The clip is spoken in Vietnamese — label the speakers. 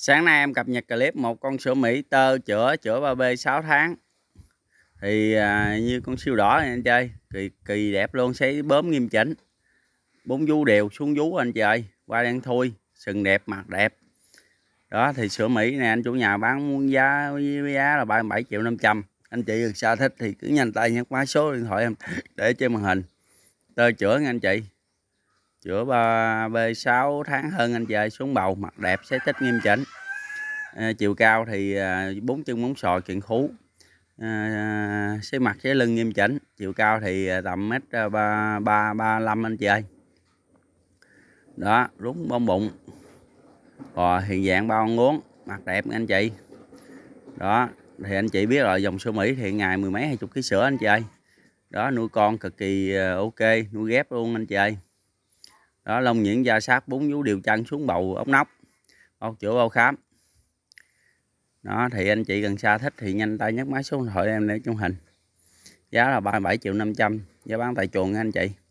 Speaker 1: Sáng nay em cập nhật clip một con sữa Mỹ tơ chữa chữa 3B 6 tháng. Thì à, như con siêu đỏ này anh chơi, kỳ kỳ đẹp luôn, sấy bớm nghiêm chỉnh. Bốn vú đều xuống vú anh chơi, qua đen thui, sừng đẹp mặt đẹp. Đó thì sữa Mỹ này anh chủ nhà bán muốn giá với giá là 37 triệu 500. Anh chị được sao thích thì cứ nhanh tay nhắc quá số điện thoại em để trên màn hình. Tơ chữa nha anh chị. Rửa B6 tháng hơn anh chơi xuống bầu mặt đẹp xé tích nghiêm chỉnh. À, chiều cao thì à, bốn chân móng sòi kiện khú. À, xé mặt xé lưng nghiêm chỉnh. Chiều cao thì à, tầm mét à, ba ba ba năm anh chơi. Đó, rúng bông bụng. Rồi hiện dạng bao ngốn, mặt đẹp anh chị. Đó, thì anh chị biết rồi dòng sữa Mỹ thì ngày mười mấy hai chục ký sữa anh chị đó nuôi con cực kỳ ok nuôi ghép luôn anh chị ơi đó lông nhuyễn da sát bún vú điều chân xuống bầu ống nóc bao chữa bao khám đó thì anh chị gần xa thích thì nhanh tay nhấc máy số điện thoại em để trong hình giá là 37 triệu 500 giá bán tại chuồng anh chị